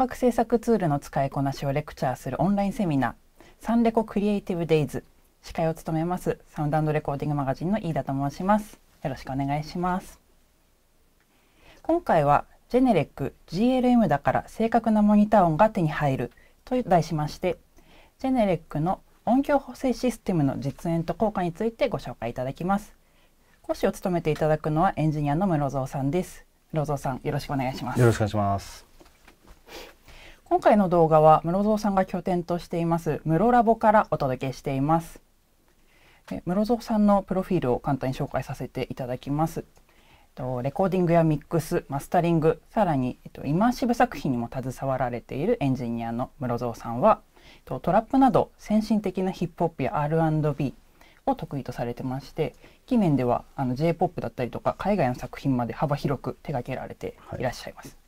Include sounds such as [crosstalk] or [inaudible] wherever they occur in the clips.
楽制作ツールの使いこなしをレクチャーするオンラインセミナーサンレコクリエイティブデイズ司会を務めますサウンドレコーディングマガジンの飯田と申しますよろしくお願いします今回はジェネレック GLM だから正確なモニター音が手に入ると題しましてジェネレックの音響補正システムの実演と効果についてご紹介いただきます講師を務めていただくのはエンジニアの室蔵さんです室蔵さんよろしくお願いしますよろしくお願いします今回の動画は室蔵さんが拠点としています室ラボからお届けしています。室蔵さんのプロフィールを簡単に紹介させていただきます。レコーディングやミックスマスタリングさらにイマーシブ作品にも携わられているエンジニアの室蔵さんはトラップなど先進的なヒップホップや R&B を得意とされてまして近年ではあの j p o p だったりとか海外の作品まで幅広く手掛けられていらっしゃいます。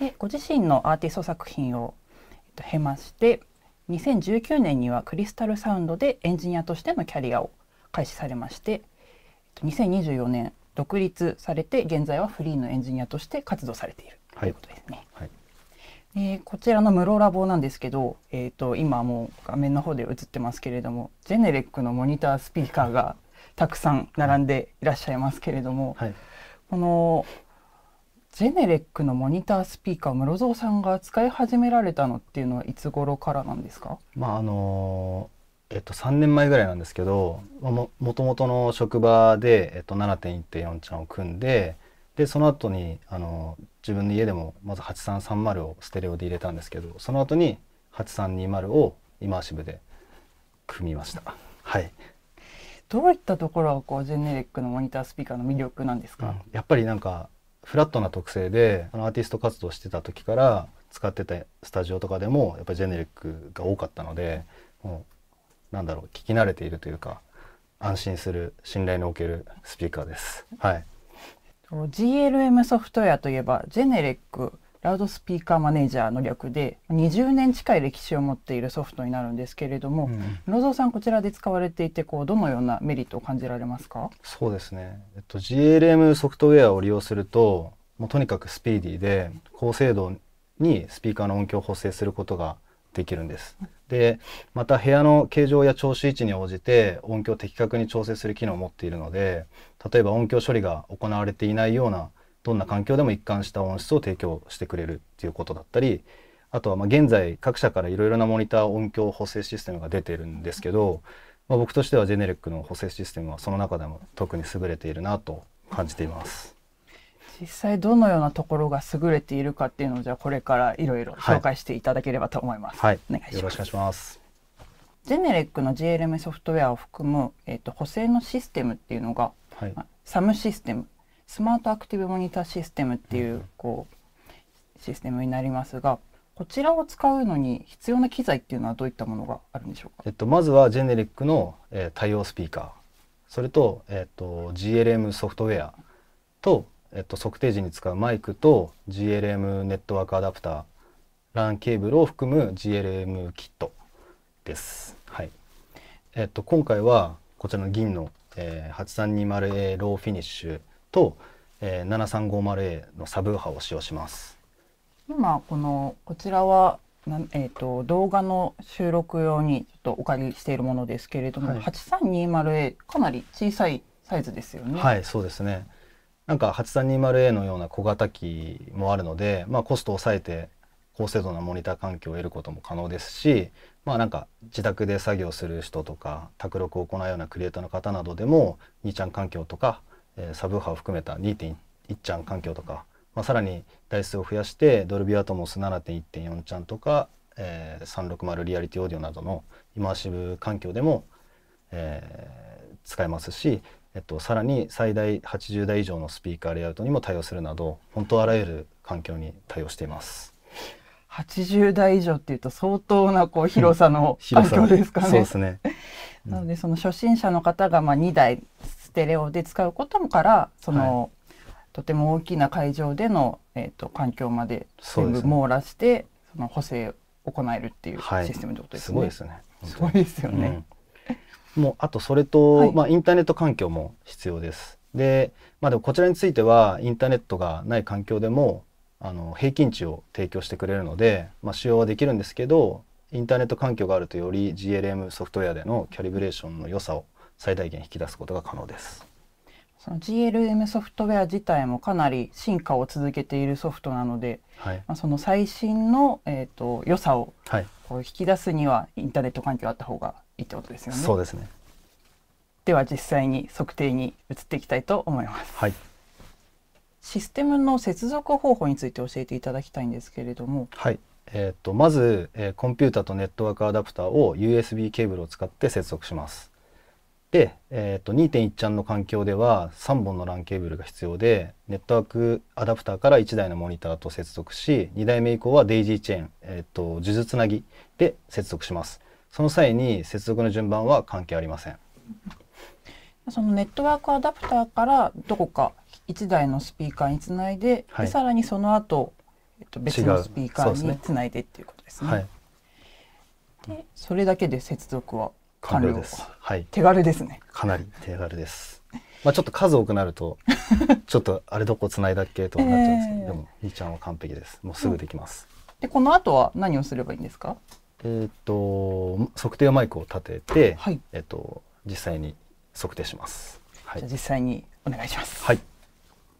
でご自身のアーティスト作品を、えっと、経まして2019年にはクリスタルサウンドでエンジニアとしてのキャリアを開始されまして2024年独立されて現在はフリーのエンジニアとして活動されているということですね。はい、はい、こちらの室ラボなんですけど、えーと、今もう画面の方で映ってますけれどもジェネレックのモニタースピーカーがたくさん並んでいらっしゃいますけれども、はい、このジェネレックのモニタースピーカー室蔵さんが使い始められたのっていうのはいつ頃からなんですか、まああのえっと、3年前ぐらいなんですけどももともとの職場で、えっと、7.1.4ちゃんを組んででその後にあの自分の家でもまず8330をステレオで入れたんですけどその後に8320をイマーシブで組みました。はいどういったところがこうジェネレックのモニタースピーカーの魅力なんですか、うん、やっぱりなんかフラットな特性でアーティスト活動してた時から使ってたスタジオとかでもやっぱりジェネリックが多かったのでもうなんだろう聞き慣れているというか安心する信頼のおけるスピーカーです。はい GLM ソフトウェアといえばジェネリックラウドスピーカーマネージャーの略で20年近い歴史を持っているソフトになるんですけれども、うん、野蔵さんこちらで使われていてこうどのようなメリットを感じられますかそうですね、えっと、GLM ソフトウェアを利用するともうとにかくスピーディーで高精度にスピーカーの音響を補正することができるんです。でまた部屋の形状や調子位置に応じて音響を的確に調整する機能を持っているので例えば音響処理が行われていないようなどんな環境でも一貫した音質を提供してくれるっていうことだったりあとはまあ現在各社からいろいろなモニター音響補正システムが出てるんですけど、まあ、僕としてはジェネレックの補正システムはその中でも特に優れているなと感じています。実際どのようなところが優れているかっていうのをじゃあこれからいろいろ紹介していただければと思います。はい、お願いします。よろしくお願いします。ジェネレックの GLM ソフトウェアを含む、えーと補正のシステムっていうのが、はい、サムシステムスマートアクティブモニターシステムっていうこうシステムになりますがこちらを使うのに必要な機材っていうのはどういったものがあるんでしょうか、えっと、まずはジェネリックの、えー、対応スピーカーそれと,、えっと GLM ソフトウェアと、えっと、測定時に使うマイクと GLM ネットワークアダプター LAN ケーブルを含む GLM キットです。はいえっと、今回はこちらの銀の、えー、8320A ローフィニッシュと、えー、7350A のサブウーハを使用します。今このこちらはえーと、と動画の収録用にちょっとお借りしているものですけれども、はい、8320A かなり小さいサイズですよね。はいそうですねなんか 8320A のような小型機もあるので、まあ、コストを抑えて高精度なモニター環境を得ることも可能ですし、まあ、なんか自宅で作業する人とか卓録を行うようなクリエイターの方などでも2ちゃん環境とかえー、サブ波を含めた2.1ちゃん環境とか、まあ、さらに台数を増やしてドルビーアトモス7.1.4ちゃんとか、えー、360リアリティオーディオなどのイマーシブ環境でも、えー、使えますし、えっと、さらに最大80台以上のスピーカーレイアウトにも対応するなど本当あらゆる環境に対応しています。80台以上っていうと相当なこう広さの環境ですかね。そうですね。なのでその初心者の方がまあ2台ステレオで使うことからその、はい、とても大きな会場での、えーと、環境まで全部網羅して、ね、その補正を行えるっていうシステムってことですね。はい、すごいですね。すごいですよね。うん、もうあとそれと、はい、まあインターネット環境も必要です。で、まあでもこちらについてはインターネットがない環境でもあの平均値を提供してくれるので、まあ使用はできるんですけど、インターネット環境があるとより GLM ソフトウェアでのキャリブレーションの良さを最大限引き出すことが可能です。その GLM ソフトウェア自体もかなり進化を続けているソフトなので、はい、まあ、その最新の、えーと、良さをこう引き出すにはインターネット環境あった方がいいってことですよね。そうですねでは実際に測定に移っていきたいと思います。はい、システムの接続方法について教えていただきたいんですけれども。はいえーと、とまず、えー、コンピュータとネットワークアダプターを USB ケーブルを使って接続します。で、えーと、と2.1ちゃんの環境では3本の LAN ケーブルが必要でネットワークアダプターから1台のモニターと接続し2台目以降はデイジーチェーン、えーと、と呪術つなぎで接続しますその際に接続の順番は関係ありませんそのネットワークアダプターからどこか1台のスピーカーにつないではい、でさらにその後、えっ、ー、と別のスピーカーにつないでっていうことですね。そで、ねはい、それだけで接続は完了です。はい。手軽ですね。かなり手軽です。まあちょっと数多くなると、[laughs] ちょっとあれどこ繋いだっけとなっちゃうんですけど、でも兄ちゃんは完璧です。もうすぐできます。でこの後は何をすればいいんですか？えっと測定マイクを立てて、はい、えっと実際に測定します。はい、じゃ実際にお願いします。はい。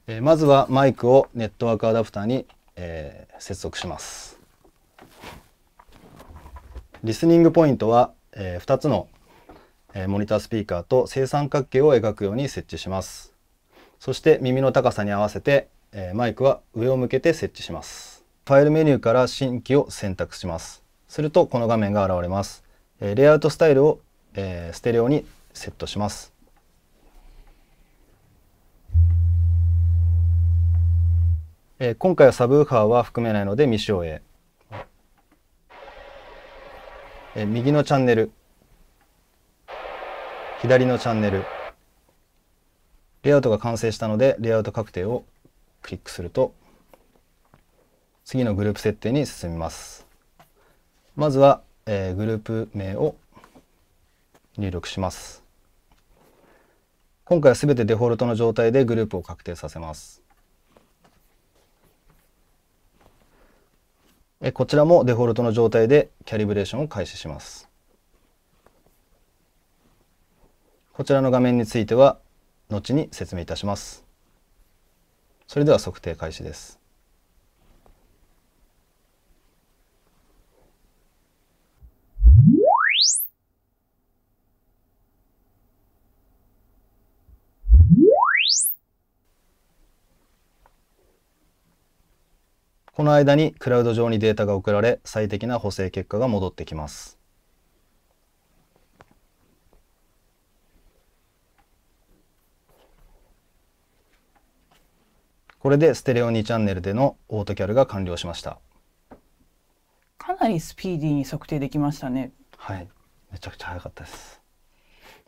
えー、まずはマイクをネットワークアダプターに、えー、接続します。リスニングポイントはえー、2つの、えー、モニタースピーカーと正三角形を描くように設置します。そして耳の高さに合わせて、えー、マイクは上を向けて設置します。ファイルメニューから新規を選択します。するとこの画面が現れます。えレイアウトスタイルを、えステレオにセットします。え今回はサブウーファーは含めないので未使用へ。え右のチャンネル、左のチャンネル、レイアウトが完成したので、レイアウト確定をクリックすると、次のグループ設定に進みます。まずは、えー、グループ名を入力します。今回は全てデフォルトの状態でグループを確定させます。こちらもデフォルトの状態でキャリブレーションを開始します。こちらの画面については後に説明いたします。それでは測定開始です。この間にクラウド上にデータが送られ、最適な補正結果が戻ってきます。これでステレオ2チャンネルでのオートキャルが完了しました。かなりスピーディーに測定できましたね。はい、めちゃくちゃ早かったです。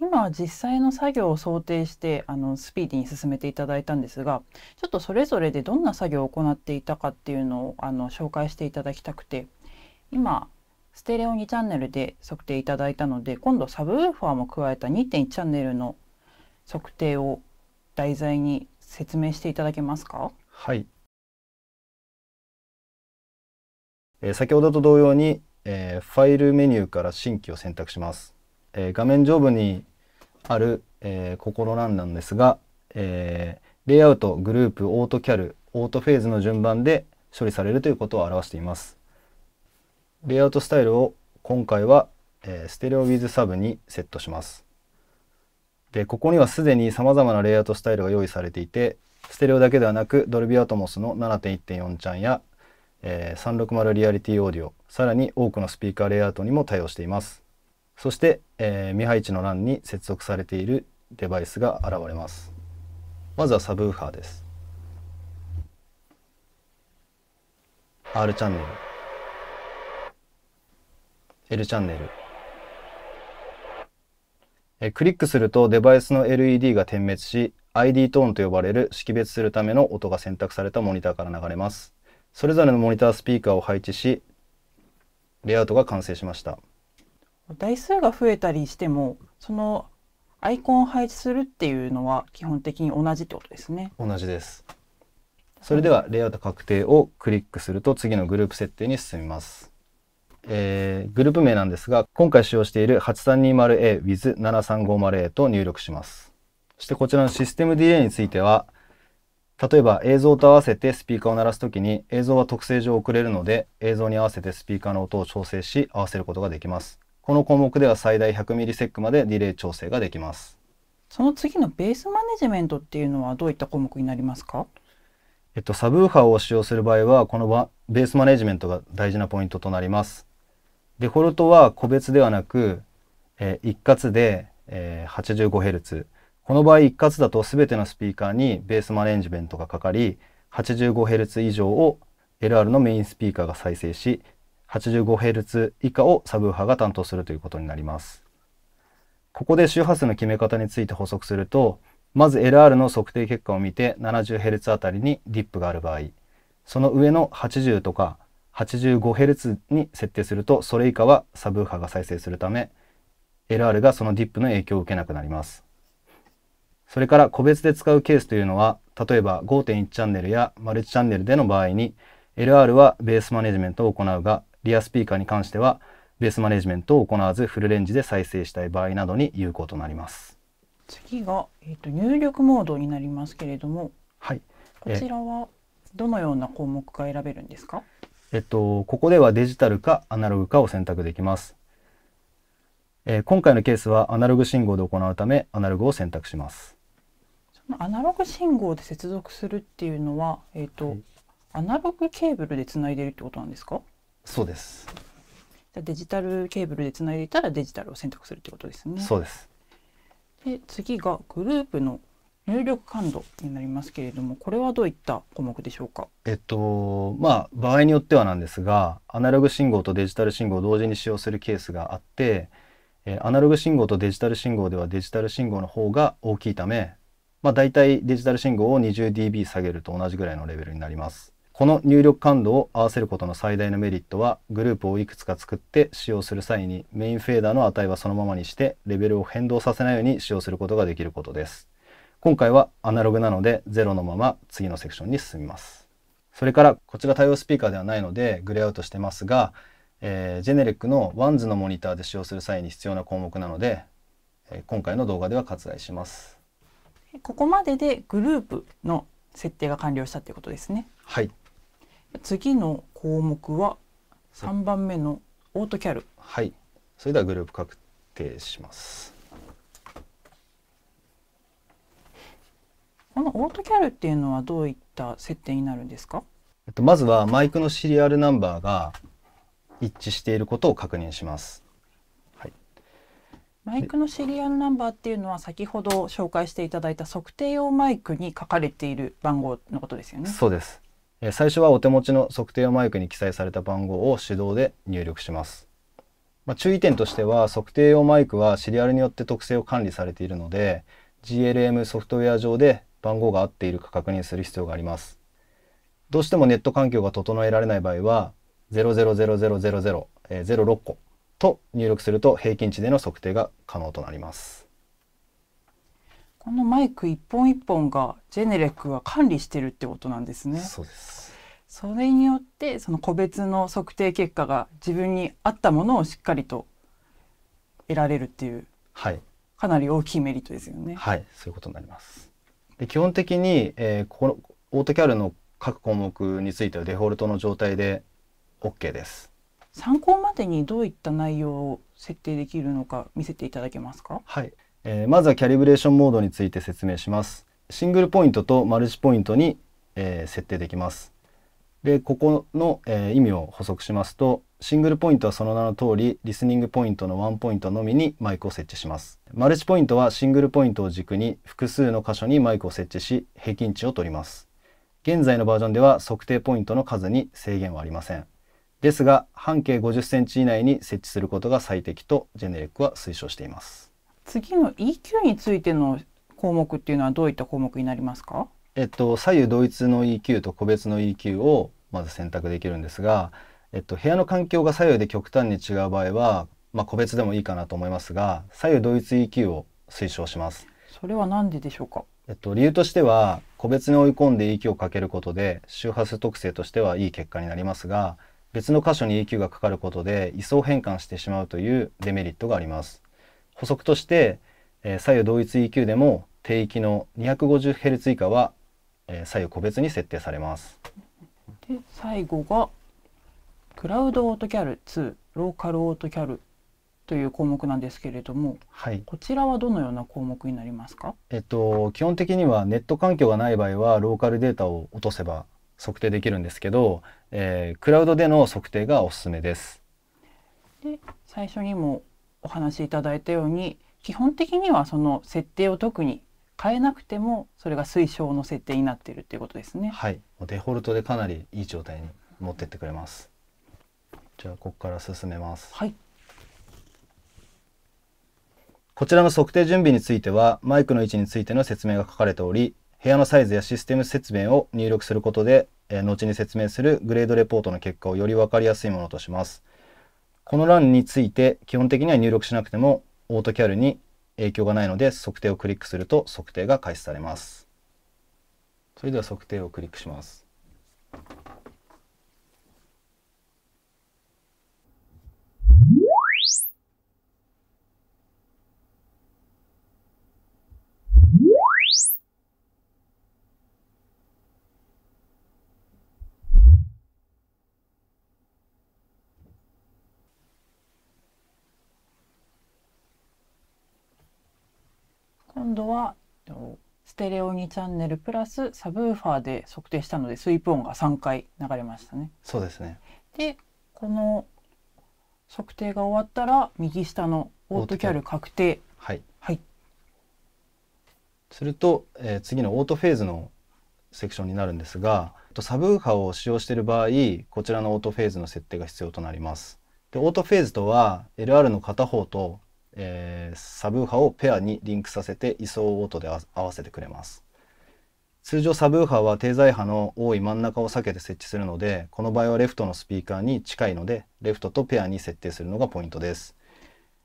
今は実際の作業を想定してあのスピーディーに進めていただいたんですがちょっとそれぞれでどんな作業を行っていたかっていうのをあの紹介していただきたくて今ステレオ2チャンネルで測定いただいたので今度サブウーファーも加えた2.1チャンネルの測定を題材に説明していただけますかはい、えー、先ほどと同様に、えー、ファイルメニューから新規を選択します、え画面上部にある、えー、心なんなんですが、えー、レイアウト、グループ、オートキャル、オートフェーズの順番で処理されるということを表しています。レイアウトスタイルを今回は、えー、ステレオウィズサブにセットします。で、ここにはすでに様々なレイアウトスタイルが用意されていて、ステレオだけではなく、ドルビアトモスの7.1.4チャンや、えー、360リアリティオーディオ、さらに多くのスピーカーレイアウトにも対応しています。そして、えー、未配置の欄に接続されているデバイスが現れます。まずはサブウーファーです。R チャンネル L チャンネルえクリックするとデバイスの LED が点滅し ID トーンと呼ばれる識別するための音が選択されたモニターから流れますそれぞれのモニタースピーカーを配置しレイアウトが完成しました台数が増えたりしてもそのアイコンを配置するっていうのは基本的に同じってことですね。同じです。それではレイアウト確定をクリックすると次のグループ設定に進みます。えー、グループ名なんですが今回使用している 8320AWith7350A と入力します。そしてこちらのシステムディレイについては例えば映像と合わせてスピーカーを鳴らす時に映像は特性上遅れるので映像に合わせてスピーカーの音を調整し合わせることができます。この項目では最大 100ms までディレイ調整ができます。その次のベースマネジメントっていうのはどういった項目になりますかえっと、サブウーファーを使用する場合は、このベースマネジメントが大事なポイントとなります。デフォルトは個別ではなく、えー、一括で、えー、85Hz。この場合一括だと全てのスピーカーにベースマネジメントがかかり、85Hz 以上を LR のメインスピーカーが再生し、85Hz 以下をサブウーが担当するということになります。ここで周波数の決め方について補足すると、まず LR の測定結果を見て 70Hz あたりにィップがある場合、その上の80とか 85Hz に設定すると、それ以下はサブウーが再生するため、LR がそのディップの影響を受けなくなります。それから個別で使うケースというのは、例えば5.1チャンネルやマルチチャンネルでの場合に、LR はベースマネジメントを行うが、リアスピーカーに関しては、ベースマネジメントを行わずフルレンジで再生したい場合などに有効となります。次が、えーと、入力モードになりますけれども、はい、こちらはどのような項目が選べるんですかえっ、と、ここではデジタルかアナログかを選択できます。えー、今回のケースはアナログ信号で行うためアナログを選択します。そのアナログ信号で接続するっていうのは、えっ、と、はい、アナログケーブルでつないでるってことなんですかそうですデジタルケーブルでつないでいたらデジタルを選択するってことですねそうですで次がグループの入力感度になりますけれどもこれはどういった項目でしょうかえっとまあ場合によってはなんですがアナログ信号とデジタル信号を同時に使用するケースがあってえアナログ信号とデジタル信号ではデジタル信号の方が大きいため、まあ、大体デジタル信号を 20dB 下げると同じぐらいのレベルになります。この入力感度を合わせることの最大のメリットはグループをいくつか作って使用する際にメインフェーダーの値はそのままにしてレベルを変動させないように使用することができることです。今回はアナログなので0のまま次のセクションに進みます。それからこちら対応スピーカーではないのでグレーアウトしてますが、えー、ジェネリックの o n e のモニターで使用する際に必要な項目なので、え今回の動画では割愛します。ここまででグループの設定が完了したということですね。はい。次の項目は3番目のオートキャルはいそれではグループ確定しますこのオートキャルっていうのはどういった設定になるんですかえっと、まずはマイクのシリアルナンバーが一致していることを確認します。はい、マイクのシリアルナンバーっていうのは先ほど紹介していただいた測定用マイクに書かれている番号のことですよね。そうです。最初はお手持ちの測定用マイクに記載された番号を手動で入力します。まあ、注意点としては測定用マイクはシリアルによって特性を管理されているので GLM ソフトウェア上で番号が合っているか確認する必要があります。どうしてもネット環境が整えられない場合は0000000、06個と入力すると平均値での測定が可能となります。このマイク一本一本がジェネレックが管理してるってことなんですね。そうですそれによってその個別の測定結果が自分に合ったものをしっかりと得られるっていう、はい、かなり大きいメリットですよね。はい、そういうことになります。で基本的に、えー、このオートキャルの各項目についてはデフォルトの状態で OK です。参考までにどういった内容を設定できるのか見せていただけますか。はい、えー、まずはキャリブレーションモードについて説明します。シングルポイントとマルチポイントに、えー、設定できます。で、ここの、えー、意味を補足しますと、シングルポイントはその名の通り、リスニングポイントのワンポイントのみにマイクを設置します。マルチポイントはシングルポイントを軸に複数の箇所にマイクを設置し、平均値を取ります。現在のバージョンでは測定ポイントの数に制限はありません。ですが、半径50センチ以内に設置することが最適とジェネレックは推奨しています。次の EQ についての項目っていうのはどういった項目になりますかえっと、左右同一の EQ と個別の EQ をまず選択できるんですが、えっと、部屋の環境が左右で極端に違う場合は、まあ、個別でもいいかなと思いますが左右同一 EQ を推奨しますそれは何ででしょうか、えっと、理由としては個別に追い込んで EQ をかけることで周波数特性としてはいい結果になりますが別の箇所に EQ がかかることで位相変換してしまうというデメリットがあります補足として、えー、左右同一 EQ でも低域の 250Hz 以下は、えー、左右個別に設定されます。で最後がクラウドオートキャル2ローカルオートキャルという項目なんですけれども、はい、こちらはどのような項目になりますか、えっと、基本的にはネット環境がない場合はローカルデータを落とせば測定できるんですけど、えー、クラウドでの測定がおすすめです。で最初にもお話しいただいたように基本的にはその設定を特に変えなくてもそれが推奨の設定になっているということですね。はい、デフォルトでかなりいい状態に持ってってくれます。じゃあここから進めます。はい。こちらの測定準備についてはマイクの位置についての説明が書かれており部屋のサイズやシステム説明を入力することで、えー、後に説明するグレードレポートの結果をより分かりやすいものとします。この欄について基本的には入力しなくてもオートキャルに影響がないので測定をクリックすると測定が開始されます。それでは測定をクリックします。今度はステレオ2チャンネルプラスサブウーファーで測定したのでスイープ音が3回流れましたね。そうですねでこの測定が終わったら右下のオートキャル確定。はい、はい、すると、えー、次のオートフェーズのセクションになるんですがサブウーファーを使用している場合こちらのオートフェーズの設定が必要となります。でオートフェーズとは LR の片方とえー、サブウーハをペアにリンクさせて位相応で合わせてくれます。通常サブウーハは低材波の多い真ん中を避けて設置するので、この場合はレフトのスピーカーに近いので、レフトとペアに設定するのがポイントです。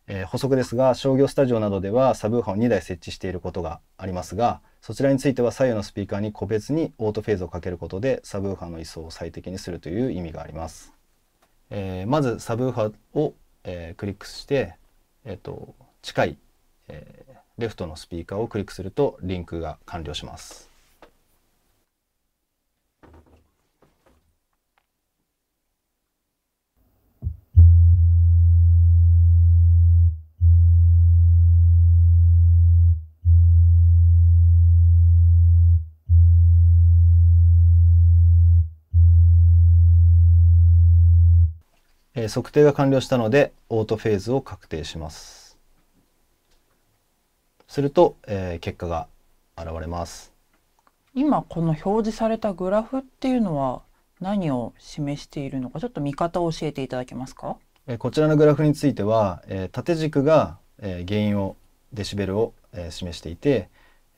えー、補足ですが、商業スタジオなどではサブウーハを2台設置していることがありますが、そちらについては左右のスピーカーに個別にオートフェーズをかけることでサブウーハの位相を最適にするという意味があります。えー、まずサブウーハを、えー、クリックして、えっと、近い、えー、レフトのスピーカーをクリックするとリンクが完了します。え測定が完了したのでオートフェーズを確定します。すると、え結果が現れます。今この表示されたグラフっていうのは何を示しているのかちょっと見方を教えていただけますかこちらのグラフについては縦軸が原因をデシベルを示していて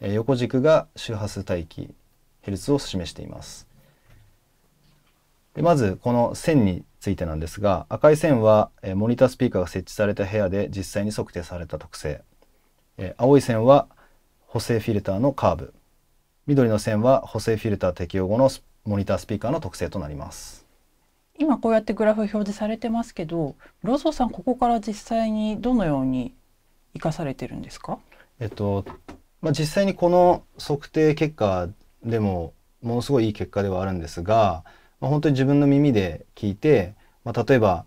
横軸が周波数帯域ヘルツを示していますでまずこの線についてなんですが赤い線は、えモニタースピーカーが設置された部屋で実際に測定された特性、え青い線は補正フィルターのカーブ緑の線は補正フィルター適用後のモニタースピーカーの特性となります今こうやってグラフ表示されてますけどローソーさんここから実際にどのように生かされてるんですかえっと、まあ、実際にこの測定結果でもものすごいいい結果ではあるんですが、うんまあ、本当に自分の耳で聞いて、まあ、例えば、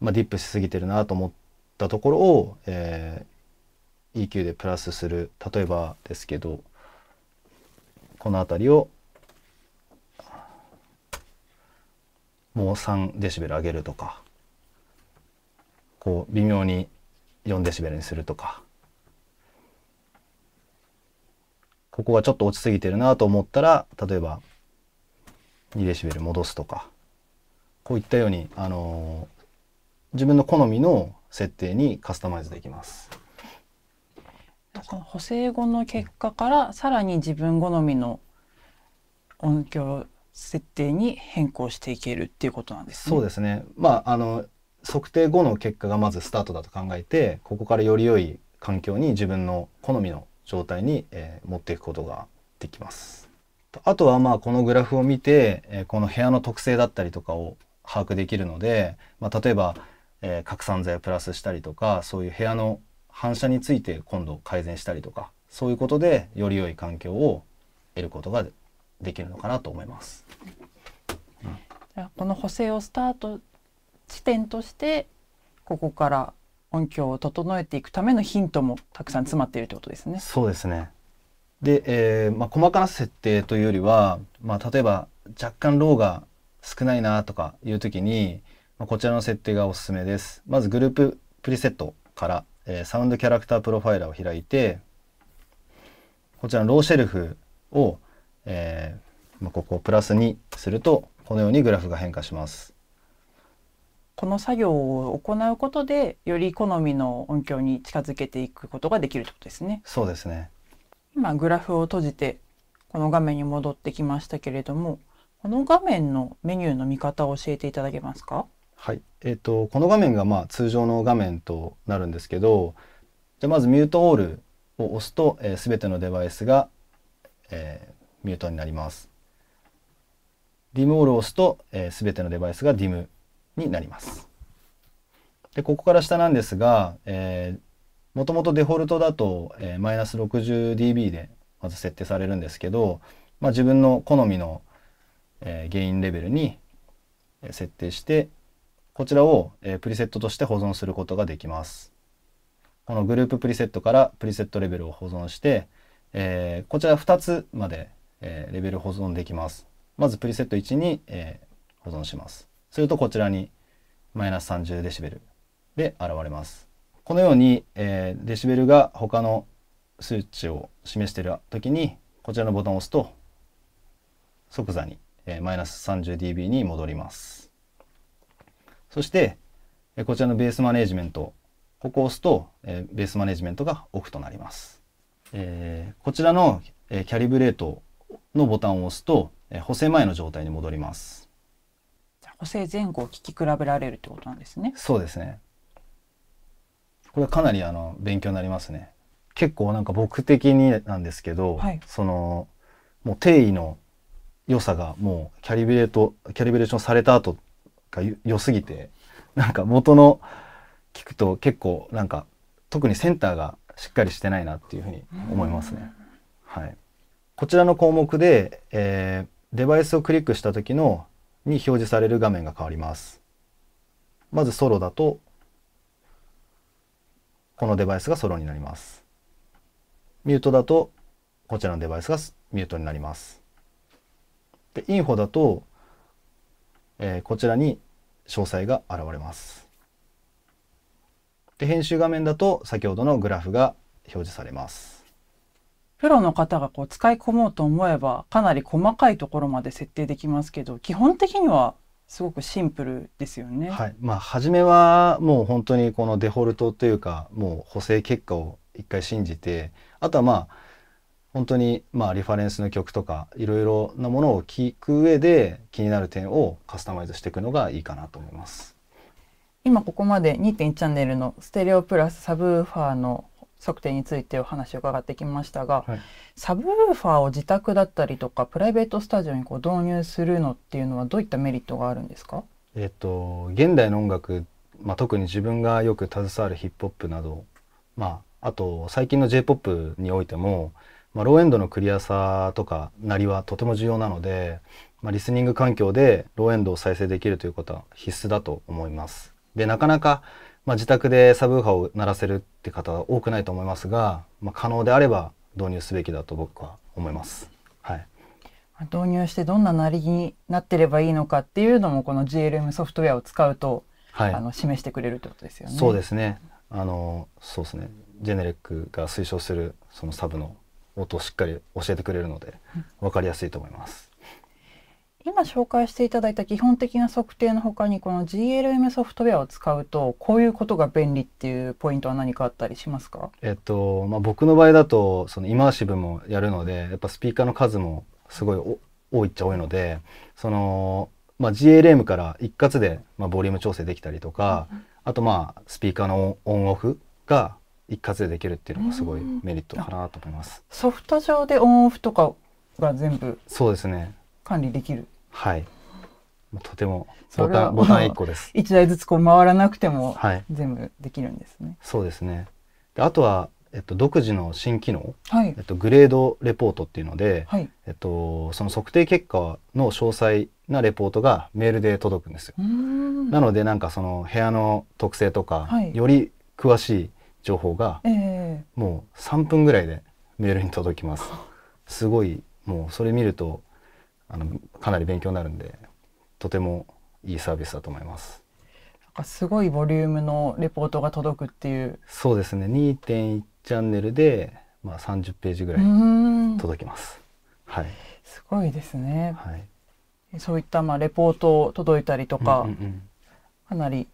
まあ、ディップしすぎてるなと思ったところを、えー、EQ でプラスする例えばですけどこの辺りをもう3デシベル上げるとかこう微妙に4デシベルにするとかここがちょっと落ちすぎてるなと思ったら例えば2デシベル戻すとかこういったように、あの自分の好みの設定にカスタマイズできます。この補正後の結果からさらに自分好みの音響設定に変更していけるっていうことなんです、ね、そうですね。まああの測定後の結果がまずスタートだと考えて、ここからより良い環境に自分の好みの状態に、えー、持っていくことができます。あとはまあこのグラフを見て、えこの部屋の特性だったりとかを把握できるので、まあ、例えば、え拡散剤をプラスしたりとかそういう部屋の反射について今度改善したりとかそういうことでより良い環境を得ることができるのかなと思います。うん、この補正をスタート地点としてここから音響を整えていくためのヒントもたくさん詰まっているということですね。そうですね。で、えー、まあ、細かな設定というよりは、まあ、例えば若干ローが少ないなとかいう時に、まあ、こちらの設定がおすすめです。まずグループプリセットから、えー、サウンドキャラクタープロファイラーを開いて、こちらのローシェルフを、えー、まあ、ここをプラスにすると、このようにグラフが変化します。この作業を行うことで、より好みの音響に近づけていくことができるということですね。そうですね。今グラフを閉じてこの画面に戻ってきましたけれどもこの画面のメニューの見方を教えていただけますかはい、えーと、この画面がまあ通常の画面となるんですけどじゃまずミュートオールを押すと、えー、全てのデバイスが、えー、ミュートになります。DIM オールを押すと、えー、全てのデバイスが DIM になります。でここから下なんですが、えー、もともとデフォルトだと、えー、マイナス 60dB でまず設定されるんですけど、まあ、自分の好みの、えー、ゲインレベルに設定してこちらを、えー、プリセットとして保存することができます。このグループプリセットからプリセットレベルを保存して、えー、こちら2つまで、えー、レベル保存できます。まずプリセット1に、えー、保存します。するとこちらにマイナス 30dB で現れます。このように、えー、デシベルが他の数値を示している時にこちらのボタンを押すと即座に、えマイナス 30dB に戻ります。そして、えー、こちらのベースマネージメントここを押すと、えー、ベースマネジメントがオフとなります。えー、こちらの、えー、キャリブレートのボタンを押すと、えー、補正前の状態に戻ります。補正前後を聞き比べられるってことなんですね。そうですね。これはかなりあの勉強になりますね。結構なんか僕的になんですけど、はい、そのもう定位の良さがもうキャリブレートキャリブレーションされた後が良すぎてなんか元の聞くと結構なんか特にセンターがしっかりしてないなっていうふうに思いますね。はい、こちらの項目で、えー、デバイスをクリックした時のに表示される画面が変わります。まずソロだとこのデバイスがソロになります。ミュートだとこちらのデバイスがミュートになります。で、インフォだと、えー、こちらに詳細が現れます。で、編集画面だと先ほどのグラフが表示されます。プロの方がこう使い込もうと思えばかなり細かいところまで設定できますけど基本的にはすごくシンプルですよね。はい、まあ初めはもう本当にこのデフォルトというかもう補正結果を一回信じてあとはまあ本当にまあリファレンスの曲とかいろいろなものを聞く上で気になる点をカスタマイズしていくのがいいかなと思います。今ここまで2.1チャンネルのステレオプラスサブウーファーの測定についてお話を伺ってきましたが、はい、サブウーファーを自宅だったりとかプライベートスタジオにこう導入するのっていうのはどういったメリットがあるんですかえっと現代の音楽、まあ、特に自分がよく携わるヒップホップなど、まあ、あと最近の j p o p においても、まあ、ローエンドのクリアさとかなりはとても重要なので、まあ、リスニング環境でローエンドを再生できるということは必須だと思います。でなかなかまあ、自宅でサブウーハを鳴らせるって方は多くないと思いますが、まあ、可能であれば導入すべきだと僕は思います。はい、導入してどんな鳴りになってればいいのかっていうのもこの GLM ソフトウェアを使うと、はい、あの示してくれるってことですよね。そうですね。あのそうですね。ジェネレックが推奨するそのサブの音をしっかり教えてくれるので分かりやすいと思います。今紹介していただいた基本的な測定の他にこの GLM ソフトウェアを使うとこういうことが便利っていうポイントは何かあったりしますかえっと、まあ、僕の場合だとそのイマーシブもやるのでやっぱスピーカーの数もすごい多いっちゃ多いのでその、まあ、GLM から一括で、まあ、ボリューム調整できたりとか、うん、あとまあスピーカーのオンオフが一括でできるっていうのがすごいメリットかなと思います。ソフト上でオンオフとかが全部そうですね管理できるはい。とてもボタン [laughs] ボタン1個です。1台ずつこう回らなくても全部できるんですね。はい、そうですね。であとはえっと独自の新機能、はい、えっとグレードレポートっていうので、はい、えっとその測定結果の詳細なレポートがメールで届くんですよ。なのでなんかその部屋の特性とか、より詳しい情報が、もう3分ぐらいでメールに届きます。すごいもうそれ見るとあのかなり勉強になるんでとてもいいサービスだと思います。なんかすごいボリュームのレポートが届くっていうそうですね2.1チャンネルで、まあ、30ページぐらい届きます、はい、すごいですね、はい、そういったまあレポート届いたりとか、うんうんうん、かなり、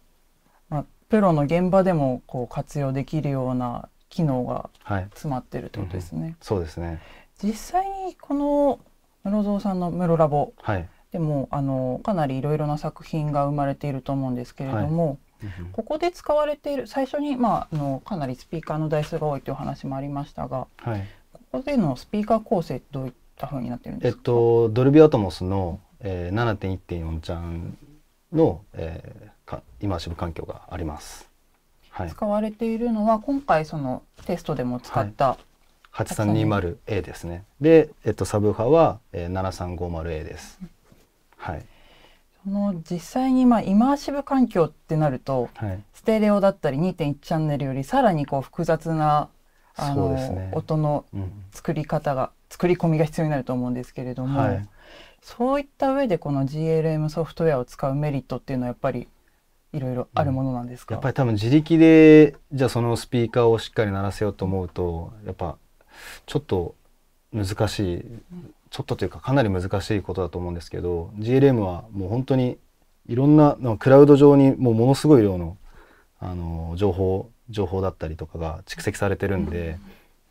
まあ、プロの現場でもこう活用できるような機能が詰まってるってことですね、はいうんうん、そうですね実際にこの室蔵さんの室ラボでも、あのかなりいろいろな作品が生まれていると思うんですけれども、はい、ここで使われている最初に、まあ、あのかなりスピーカーの台数が多いというお話もありましたが、はい、ここでのスピーカー構成どういったふうになってるんですか、えっと、ドルビアトモスの、えー、7.1.4ちゃんの、えー、かイマーシブ環境があります。はい、使われているのは今回そのテストでも使った、8320A ですね。で、えっと、サブ波は、えー、7350A です。はい。その実際にまあイマーシブ環境ってなると、はい、ステレオだったり2.1チャンネルよりさらにこう複雑なあの、ね、音の作り方が、うん、作り込みが必要になると思うんですけれども、はい、そういった上でこの GLM ソフトウェアを使うメリットっていうのはやっぱりいろいろあるものなんですか、うん、やっぱり多分自力でじゃあそのスピーカーをしっかり鳴らせようと思うとやっぱちょっと難しいちょっとというかかなり難しいことだと思うんですけど GLM はもう本当にいろんなクラウド上にもうものすごい量のあの情報情報だったりとかが蓄積されてるんで、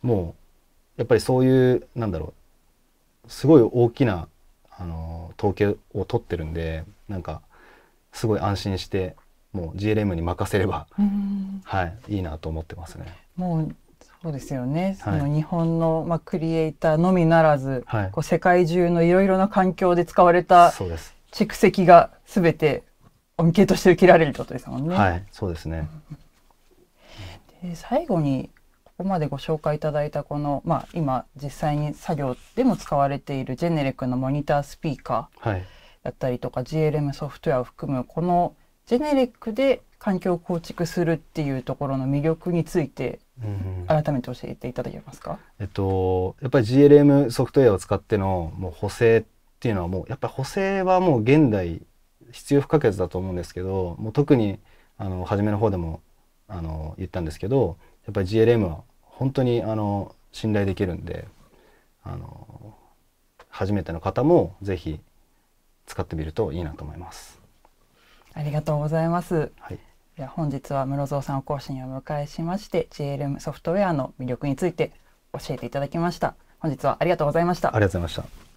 もうやっぱりそういうなんだろうすごい大きなあの統計を取ってるんでなんかすごい安心してもう GLM に任せれば、はい、いいなと思ってますね。もうそうですよね、はい、その日本の、まあ、クリエイターのみならず、はい、こう世界中のいろいろな環境で使われた蓄積が全て恩恵として受けられるってことですもんね。はい、そうですね、で最後にここまでご紹介いただいたこの、まあ、今実際に作業でも使われているジェネレックのモニタースピーカーだったりとか、はい、GLM ソフトウェアを含むこのジェネレックで環境を構築するっていうところの魅力について改めて教えていただけますか、えっと、やっぱり GLM ソフトウェアを使ってのもう補正っていうのはもうやっぱり補正はもう現代必要不可欠だと思うんですけどもう特にあの初めの方でもあの言ったんですけどやっぱり GLM は本当にあの信頼できるんであの初めての方もぜひ使ってみるといいなと思います。ありがとうございます。はいいや本日は室蔵さんを講師にお迎えしまして g l m ソフトウェアの魅力について教えていただきました。本日はありがとうございました。ありがとうございました。